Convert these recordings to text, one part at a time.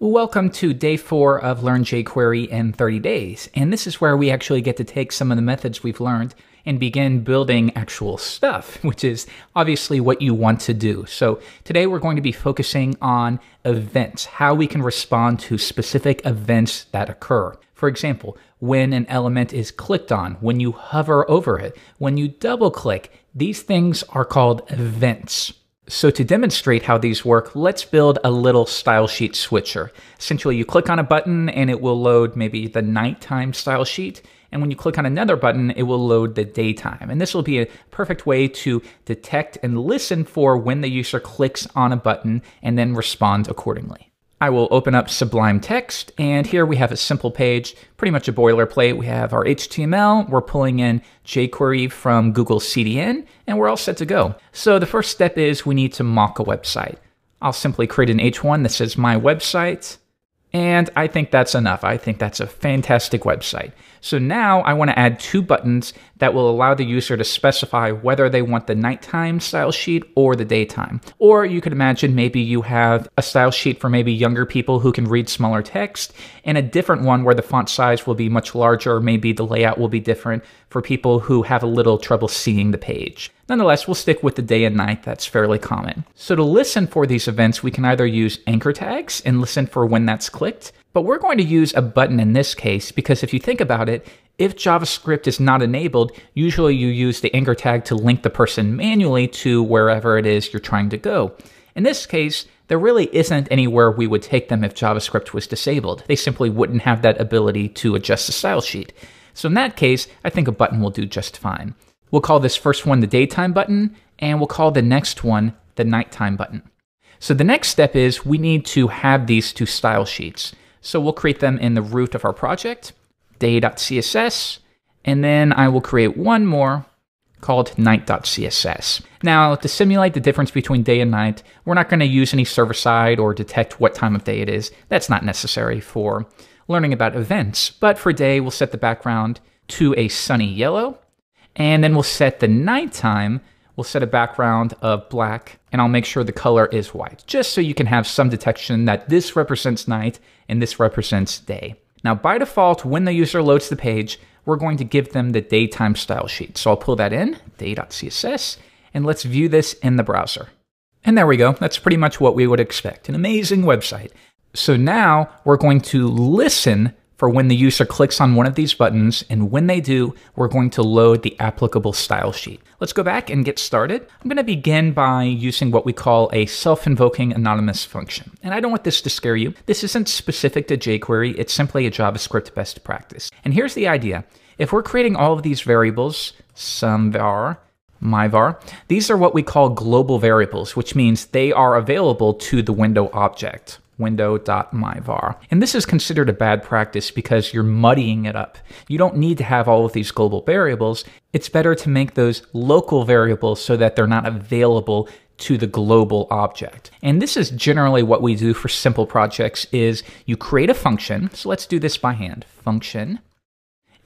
Welcome to day four of Learn jQuery in 30 days. And this is where we actually get to take some of the methods we've learned and begin building actual stuff, which is obviously what you want to do. So today we're going to be focusing on events, how we can respond to specific events that occur. For example, when an element is clicked on, when you hover over it, when you double click, these things are called events. So to demonstrate how these work, let's build a little style sheet switcher. Essentially, you click on a button and it will load maybe the nighttime style sheet. And when you click on another button, it will load the daytime. And this will be a perfect way to detect and listen for when the user clicks on a button and then respond accordingly. I will open up Sublime Text, and here we have a simple page, pretty much a boilerplate. We have our HTML, we're pulling in jQuery from Google CDN, and we're all set to go. So the first step is we need to mock a website. I'll simply create an H1 that says my website, and I think that's enough. I think that's a fantastic website. So now I want to add two buttons that will allow the user to specify whether they want the nighttime style sheet or the daytime. Or you could imagine maybe you have a style sheet for maybe younger people who can read smaller text and a different one where the font size will be much larger, maybe the layout will be different for people who have a little trouble seeing the page. Nonetheless, we'll stick with the day and night, that's fairly common. So to listen for these events, we can either use anchor tags and listen for when that's clicked, but we're going to use a button in this case because if you think about it, if JavaScript is not enabled, usually you use the anchor tag to link the person manually to wherever it is you're trying to go. In this case, there really isn't anywhere we would take them if JavaScript was disabled. They simply wouldn't have that ability to adjust the style sheet. So in that case, I think a button will do just fine. We'll call this first one the daytime button, and we'll call the next one the nighttime button. So the next step is we need to have these two style sheets. So we'll create them in the root of our project, day.css, and then I will create one more called night.css. Now, to simulate the difference between day and night, we're not going to use any server side or detect what time of day it is. That's not necessary for learning about events. But for day, we'll set the background to a sunny yellow, and then we'll set the nighttime We'll set a background of black and I'll make sure the color is white, just so you can have some detection that this represents night and this represents day. Now by default, when the user loads the page, we're going to give them the daytime style sheet. So I'll pull that in, day.css, and let's view this in the browser. And there we go. That's pretty much what we would expect. An amazing website. So now we're going to listen for when the user clicks on one of these buttons, and when they do, we're going to load the applicable style sheet. Let's go back and get started. I'm gonna begin by using what we call a self-invoking anonymous function. And I don't want this to scare you. This isn't specific to jQuery, it's simply a JavaScript best practice. And here's the idea. If we're creating all of these variables, some var, my var, these are what we call global variables, which means they are available to the window object window.myvar. And this is considered a bad practice because you're muddying it up. You don't need to have all of these global variables. It's better to make those local variables so that they're not available to the global object. And this is generally what we do for simple projects is you create a function. So let's do this by hand. Function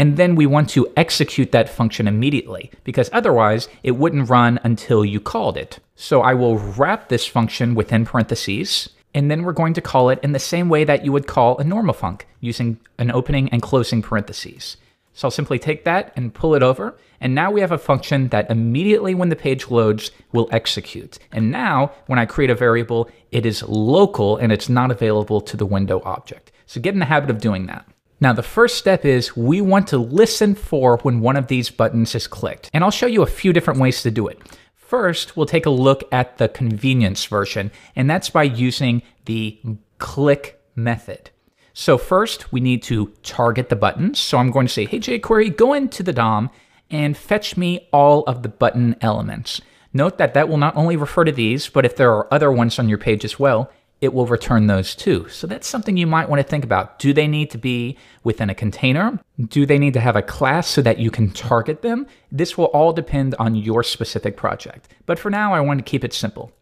and then we want to execute that function immediately because otherwise it wouldn't run until you called it. So I will wrap this function within parentheses and then we're going to call it in the same way that you would call a normal func using an opening and closing parentheses. So I'll simply take that and pull it over. And now we have a function that immediately when the page loads will execute. And now when I create a variable, it is local and it's not available to the window object. So get in the habit of doing that. Now, the first step is we want to listen for when one of these buttons is clicked. And I'll show you a few different ways to do it. First, we'll take a look at the convenience version, and that's by using the click method. So first, we need to target the buttons. So I'm going to say, hey jQuery, go into the DOM and fetch me all of the button elements. Note that that will not only refer to these, but if there are other ones on your page as well, it will return those too. So that's something you might want to think about. Do they need to be within a container? Do they need to have a class so that you can target them? This will all depend on your specific project. But for now, I want to keep it simple.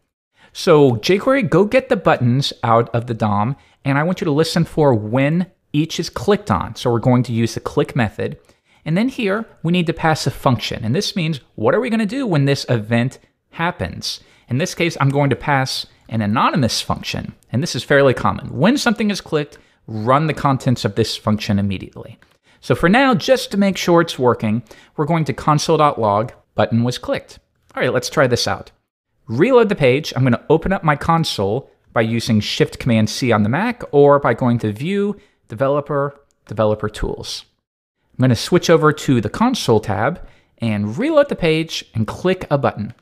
So jQuery, go get the buttons out of the DOM, and I want you to listen for when each is clicked on. So we're going to use the click method. And then here, we need to pass a function. And this means, what are we going to do when this event happens? In this case, I'm going to pass an anonymous function, and this is fairly common. When something is clicked, run the contents of this function immediately. So for now, just to make sure it's working, we're going to console.log button was clicked. All right, let's try this out. Reload the page. I'm going to open up my console by using Shift Command C on the Mac or by going to View, Developer, Developer Tools. I'm going to switch over to the Console tab and reload the page and click a button.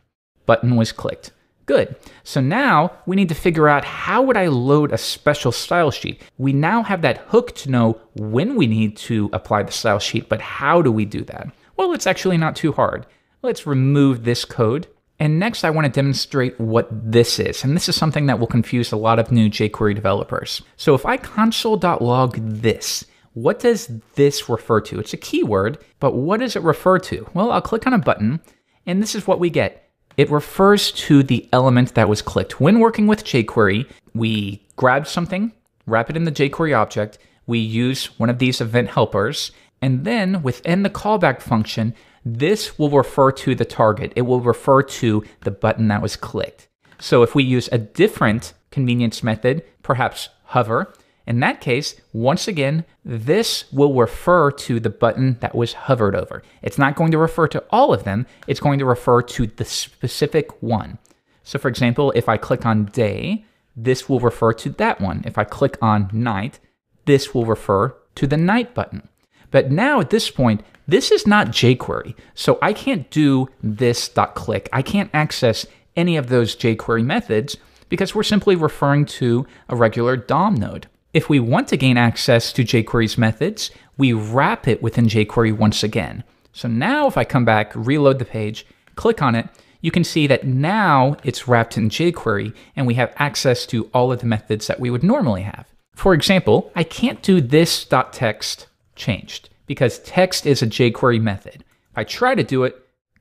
Button was clicked. Good. So now we need to figure out how would I load a special style sheet? We now have that hook to know when we need to apply the style sheet, but how do we do that? Well, it's actually not too hard. Let's remove this code. And next, I want to demonstrate what this is. And this is something that will confuse a lot of new jQuery developers. So if I console.log this, what does this refer to? It's a keyword, but what does it refer to? Well, I'll click on a button, and this is what we get it refers to the element that was clicked. When working with jQuery, we grab something, wrap it in the jQuery object, we use one of these event helpers, and then within the callback function, this will refer to the target. It will refer to the button that was clicked. So if we use a different convenience method, perhaps hover, in that case, once again, this will refer to the button that was hovered over. It's not going to refer to all of them, it's going to refer to the specific one. So for example, if I click on day, this will refer to that one. If I click on night, this will refer to the night button. But now at this point, this is not jQuery, so I can't do this.click. I can't access any of those jQuery methods because we're simply referring to a regular DOM node. If we want to gain access to jQuery's methods, we wrap it within jQuery once again. So now if I come back, reload the page, click on it, you can see that now it's wrapped in jQuery and we have access to all of the methods that we would normally have. For example, I can't do this.text changed because text is a jQuery method. If I try to do it,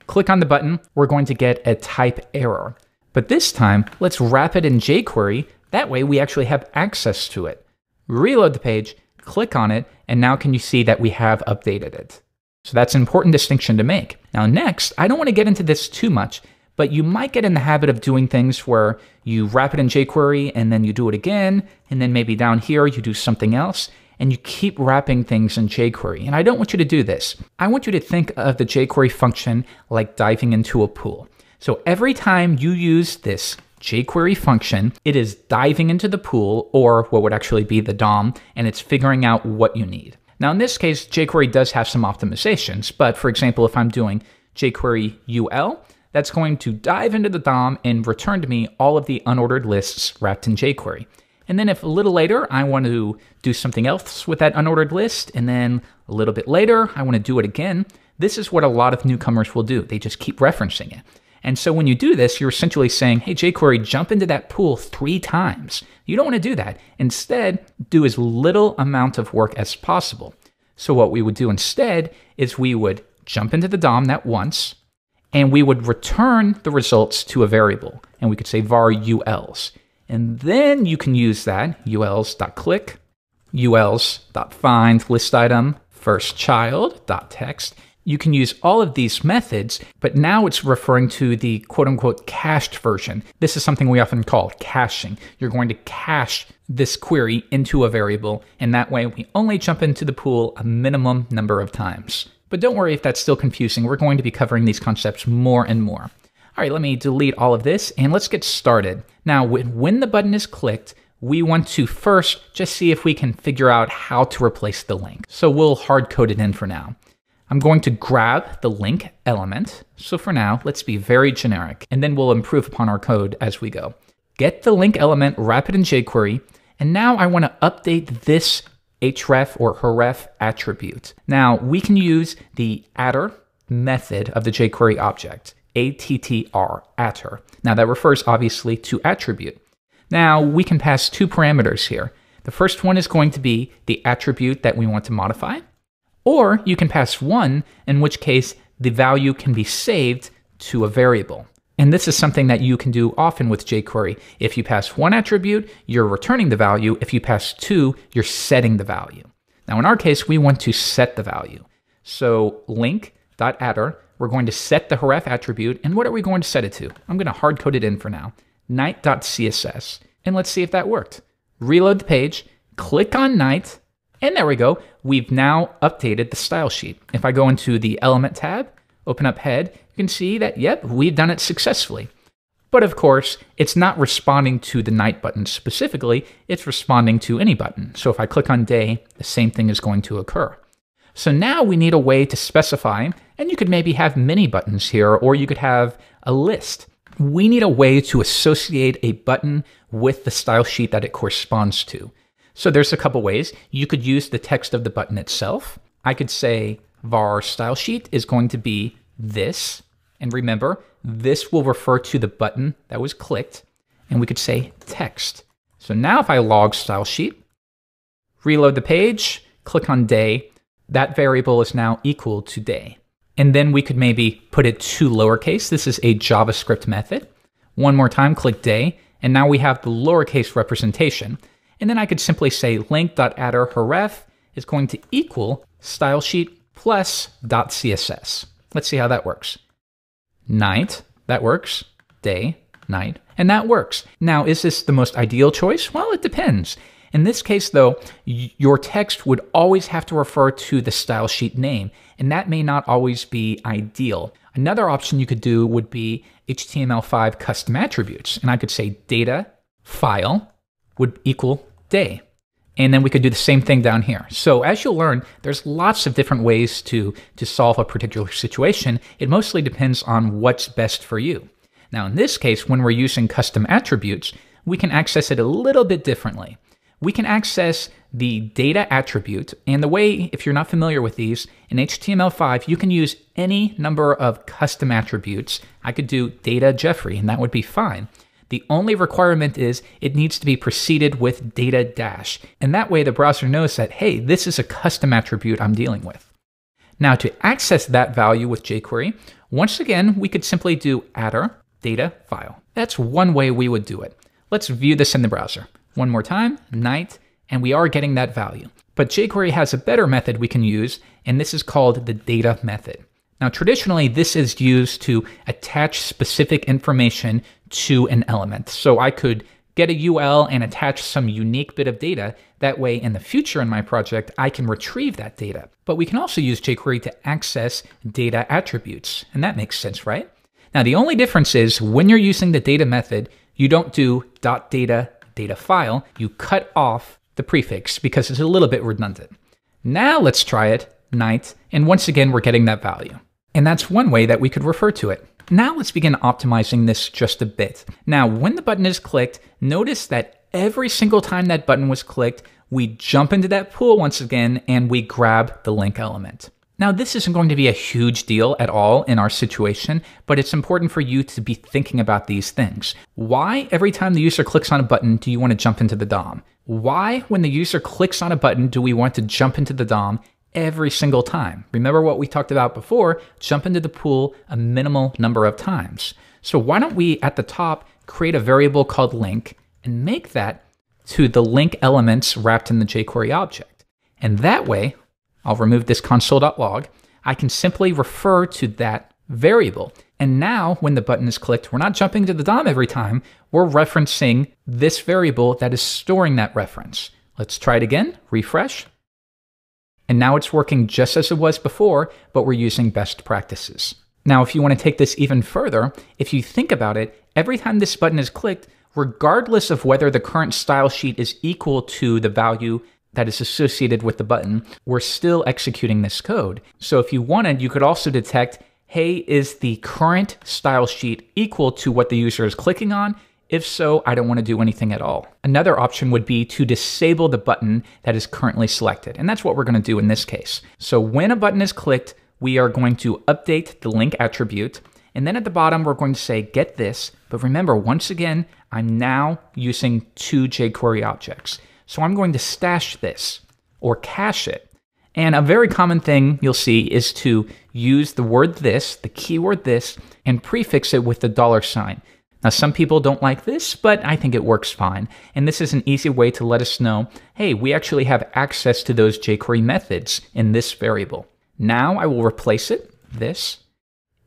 click on the button, we're going to get a type error. But this time, let's wrap it in jQuery. That way we actually have access to it reload the page, click on it, and now can you see that we have updated it? So that's an important distinction to make. Now, next, I don't want to get into this too much, but you might get in the habit of doing things where you wrap it in jQuery and then you do it again, and then maybe down here you do something else, and you keep wrapping things in jQuery. And I don't want you to do this. I want you to think of the jQuery function like diving into a pool. So every time you use this jQuery function. It is diving into the pool, or what would actually be the DOM, and it's figuring out what you need. Now, in this case, jQuery does have some optimizations, but for example, if I'm doing jQuery UL, that's going to dive into the DOM and return to me all of the unordered lists wrapped in jQuery. And then if a little later I want to do something else with that unordered list, and then a little bit later I want to do it again, this is what a lot of newcomers will do. They just keep referencing it. And so when you do this, you're essentially saying, hey, jQuery, jump into that pool three times. You don't want to do that. Instead, do as little amount of work as possible. So what we would do instead is we would jump into the DOM that once, and we would return the results to a variable. And we could say var ULs. And then you can use that ULs.click, ULs.find list item, first child.text, you can use all of these methods, but now it's referring to the quote unquote cached version. This is something we often call caching. You're going to cache this query into a variable, and that way we only jump into the pool a minimum number of times. But don't worry if that's still confusing. We're going to be covering these concepts more and more. All right, let me delete all of this and let's get started. Now, when the button is clicked, we want to first just see if we can figure out how to replace the link. So we'll hard code it in for now. I'm going to grab the link element. So for now, let's be very generic, and then we'll improve upon our code as we go. Get the link element, wrap it in jQuery, and now I want to update this href or href attribute. Now we can use the adder method of the jQuery object, attr, attr. Now that refers obviously to attribute. Now we can pass two parameters here. The first one is going to be the attribute that we want to modify, or you can pass 1, in which case the value can be saved to a variable. And this is something that you can do often with jQuery. If you pass one attribute, you're returning the value. If you pass two, you're setting the value. Now, in our case, we want to set the value. So link.adder, we're going to set the href attribute. And what are we going to set it to? I'm going to hard code it in for now, night.css. And let's see if that worked. Reload the page, click on night, and there we go we've now updated the style sheet. If I go into the element tab, open up head, you can see that, yep, we've done it successfully. But of course, it's not responding to the night button specifically, it's responding to any button. So if I click on day, the same thing is going to occur. So now we need a way to specify, and you could maybe have many buttons here, or you could have a list. We need a way to associate a button with the style sheet that it corresponds to. So there's a couple ways. You could use the text of the button itself. I could say var style sheet is going to be this. And remember, this will refer to the button that was clicked. And we could say text. So now if I log style sheet, reload the page, click on day, that variable is now equal to day. And then we could maybe put it to lowercase. This is a JavaScript method. One more time, click day. And now we have the lowercase representation. And then I could simply say link.adder is going to equal stylesheet plus .css. Let's see how that works. Night, that works. Day, night, and that works. Now, is this the most ideal choice? Well, it depends. In this case, though, your text would always have to refer to the stylesheet name, and that may not always be ideal. Another option you could do would be HTML5 custom attributes, and I could say data, file, would equal day. And then we could do the same thing down here. So as you'll learn, there's lots of different ways to, to solve a particular situation. It mostly depends on what's best for you. Now, in this case, when we're using custom attributes, we can access it a little bit differently. We can access the data attribute, and the way, if you're not familiar with these, in HTML5, you can use any number of custom attributes. I could do data Jeffrey, and that would be fine. The only requirement is it needs to be preceded with data dash. And that way the browser knows that, hey, this is a custom attribute I'm dealing with. Now to access that value with jQuery, once again, we could simply do adder data file. That's one way we would do it. Let's view this in the browser. One more time, night, and we are getting that value. But jQuery has a better method we can use, and this is called the data method. Now, traditionally, this is used to attach specific information to an element. So I could get a UL and attach some unique bit of data. That way, in the future in my project, I can retrieve that data. But we can also use jQuery to access data attributes, and that makes sense, right? Now, the only difference is when you're using the data method, you don't do dot .data data file, you cut off the prefix because it's a little bit redundant. Now let's try it, night, and once again, we're getting that value. And that's one way that we could refer to it. Now let's begin optimizing this just a bit. Now, when the button is clicked, notice that every single time that button was clicked, we jump into that pool once again and we grab the link element. Now, this isn't going to be a huge deal at all in our situation, but it's important for you to be thinking about these things. Why, every time the user clicks on a button, do you want to jump into the DOM? Why, when the user clicks on a button, do we want to jump into the DOM? every single time. Remember what we talked about before jump into the pool a minimal number of times. So, why don't we at the top create a variable called link and make that to the link elements wrapped in the jQuery object? And that way, I'll remove this console.log, I can simply refer to that variable. And now, when the button is clicked, we're not jumping to the DOM every time, we're referencing this variable that is storing that reference. Let's try it again, refresh. And now it's working just as it was before, but we're using best practices. Now, if you want to take this even further, if you think about it, every time this button is clicked, regardless of whether the current style sheet is equal to the value that is associated with the button, we're still executing this code. So if you wanted, you could also detect, hey, is the current style sheet equal to what the user is clicking on? If so, I don't want to do anything at all. Another option would be to disable the button that is currently selected, and that's what we're going to do in this case. So when a button is clicked, we are going to update the link attribute, and then at the bottom, we're going to say get this, but remember, once again, I'm now using two jQuery objects. So I'm going to stash this or cache it. And a very common thing you'll see is to use the word this, the keyword this, and prefix it with the dollar sign. Now, some people don't like this, but I think it works fine. And this is an easy way to let us know, hey, we actually have access to those jQuery methods in this variable. Now I will replace it, this,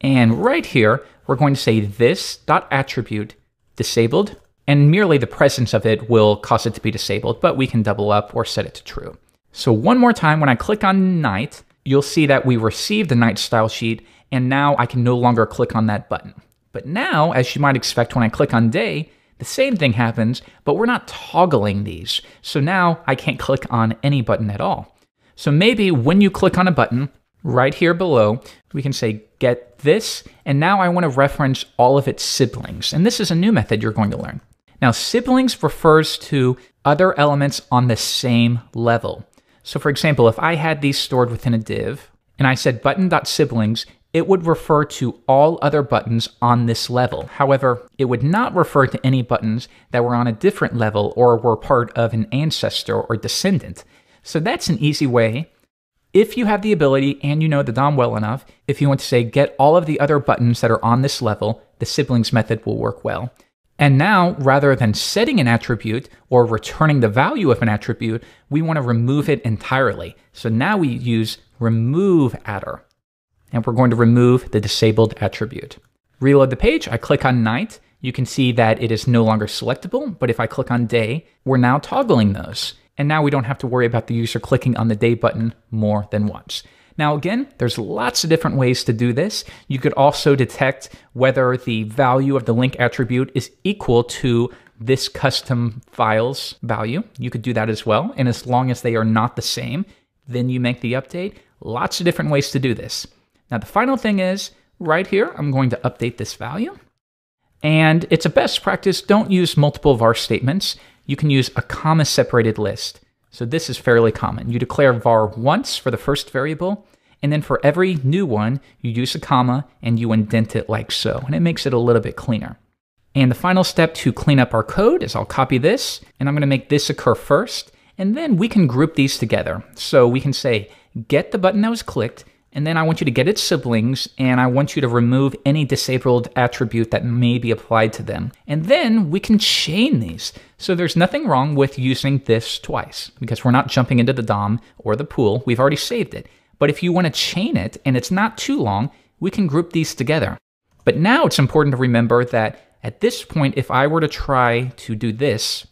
and right here, we're going to say this dot attribute disabled, and merely the presence of it will cause it to be disabled, but we can double up or set it to true. So one more time, when I click on night, you'll see that we received the night style sheet, and now I can no longer click on that button. But now, as you might expect when I click on day, the same thing happens, but we're not toggling these. So now I can't click on any button at all. So maybe when you click on a button, right here below, we can say get this, and now I want to reference all of its siblings. And this is a new method you're going to learn. Now, siblings refers to other elements on the same level. So for example, if I had these stored within a div, and I said button.siblings, it would refer to all other buttons on this level. However, it would not refer to any buttons that were on a different level or were part of an ancestor or descendant. So that's an easy way. If you have the ability and you know the DOM well enough, if you want to say get all of the other buttons that are on this level, the siblings method will work well. And now, rather than setting an attribute or returning the value of an attribute, we want to remove it entirely. So now we use remove adder and we're going to remove the disabled attribute. Reload the page, I click on night, you can see that it is no longer selectable, but if I click on day, we're now toggling those. And now we don't have to worry about the user clicking on the day button more than once. Now, again, there's lots of different ways to do this. You could also detect whether the value of the link attribute is equal to this custom file's value. You could do that as well. And as long as they are not the same, then you make the update. Lots of different ways to do this. Now, the final thing is right here, I'm going to update this value. And it's a best practice. Don't use multiple var statements. You can use a comma separated list. So this is fairly common. You declare var once for the first variable, and then for every new one, you use a comma and you indent it like so, and it makes it a little bit cleaner. And the final step to clean up our code is I'll copy this, and I'm gonna make this occur first, and then we can group these together. So we can say, get the button that was clicked, and then I want you to get its siblings and I want you to remove any disabled attribute that may be applied to them. And then we can chain these. So there's nothing wrong with using this twice because we're not jumping into the DOM or the pool. We've already saved it. But if you want to chain it and it's not too long, we can group these together. But now it's important to remember that at this point, if I were to try to do this,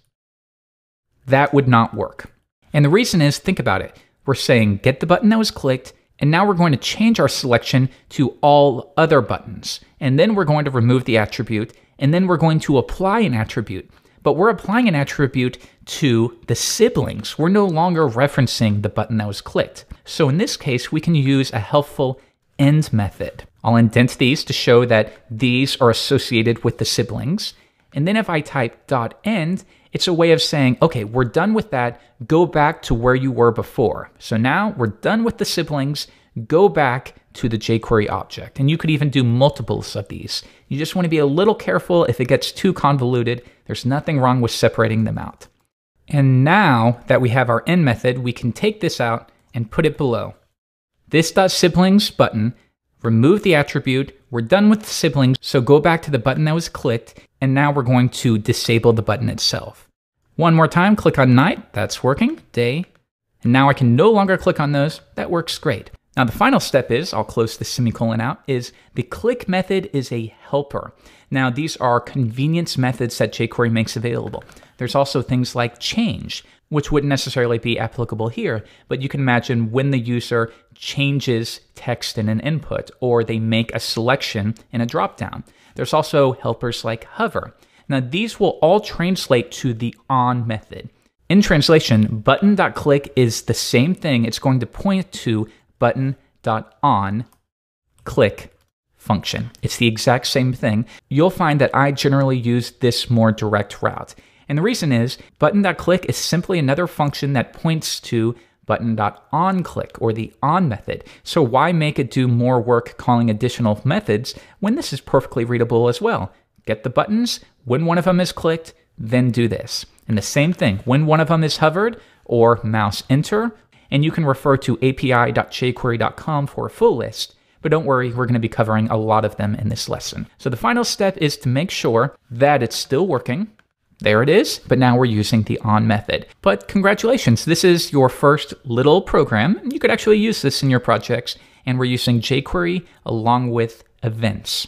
that would not work. And the reason is, think about it. We're saying get the button that was clicked, and now we're going to change our selection to all other buttons. And then we're going to remove the attribute, and then we're going to apply an attribute. But we're applying an attribute to the siblings. We're no longer referencing the button that was clicked. So in this case, we can use a helpful end method. I'll indent these to show that these are associated with the siblings. And then if I type dot .end, it's a way of saying, okay, we're done with that. Go back to where you were before. So now we're done with the siblings. Go back to the jQuery object. And you could even do multiples of these. You just want to be a little careful if it gets too convoluted. There's nothing wrong with separating them out. And now that we have our end method, we can take this out and put it below. This siblings button, remove the attribute, we're done with the siblings, so go back to the button that was clicked, and now we're going to disable the button itself. One more time, click on night, that's working, day, and now I can no longer click on those, that works great. Now the final step is, I'll close the semicolon out, is the click method is a helper. Now these are convenience methods that jQuery makes available. There's also things like change, which wouldn't necessarily be applicable here, but you can imagine when the user changes text in an input or they make a selection in a dropdown. There's also helpers like hover. Now, these will all translate to the on method. In translation, button.click is the same thing. It's going to point to button.on click function. It's the exact same thing. You'll find that I generally use this more direct route. And the reason is button.click is simply another function that points to button.onClick or the on method. So why make it do more work calling additional methods when this is perfectly readable as well? Get the buttons, when one of them is clicked, then do this. And the same thing, when one of them is hovered or mouse enter, and you can refer to api.jquery.com for a full list. But don't worry, we're going to be covering a lot of them in this lesson. So the final step is to make sure that it's still working there it is, but now we're using the on method. But congratulations, this is your first little program. You could actually use this in your projects, and we're using jQuery along with events.